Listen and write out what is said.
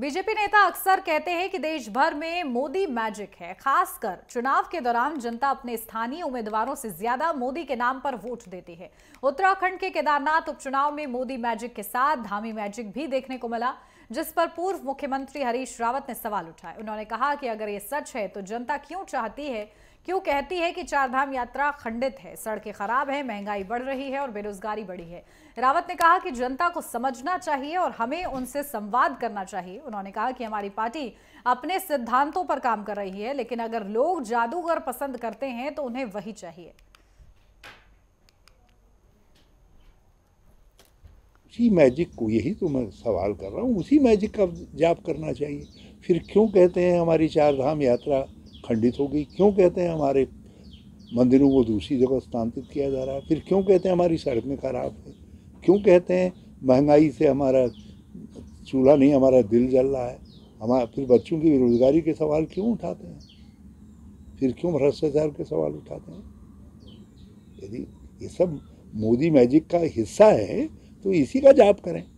BJP नेता अक्सर कहते हैं कि देश भर में मोदी मैजिक है खासकर चुनाव के दौरान जनता अपने स्थानीय उम्मीदवारों से ज्यादा मोदी के नाम पर वोट देती है उत्तराखंड के केदारनाथ उपचुनाव में मोदी मैजिक के साथ धामी मैजिक भी देखने को मिला जिस पर पूर्व मुख्यमंत्री हरीश रावत ने सवाल उठाए उन्होंने कहा कि अगर ये सच है तो जनता क्यों चाहती है क्यों कहती है कि चारधाम यात्रा खंडित है सड़कें खराब हैं महंगाई बढ़ रही है और बेरोजगारी बढ़ी है रावत ने कहा कि जनता को समझना चाहिए और हमें उनसे संवाद करना चाहिए उन्होंने कहा कि हमारी पार्टी अपने सिद्धांतों पर काम कर रही है लेकिन अगर लोग जादूगर पसंद करते हैं तो उन्हें वही चाहिए उसी मैजिक को यही तो मैं सवाल कर रहा हूँ उसी मैजिक का जाप करना चाहिए फिर क्यों कहते हैं हमारी चार धाम यात्रा खंडित हो गई क्यों कहते हैं हमारे मंदिरों को दूसरी जगह स्थानांतरित किया जा रहा है फिर क्यों कहते हैं हमारी सड़कें खराब है क्यों कहते हैं महंगाई से हमारा चूल्हा नहीं हमारा दिल जल रहा है हमारा फिर बच्चों की बेरोजगारी के सवाल क्यों उठाते हैं फिर क्यों भ्रष्टाचार के सवाल उठाते हैं यदि ये सब मोदी मैजिक का हिस्सा है तो इसी का जाप करें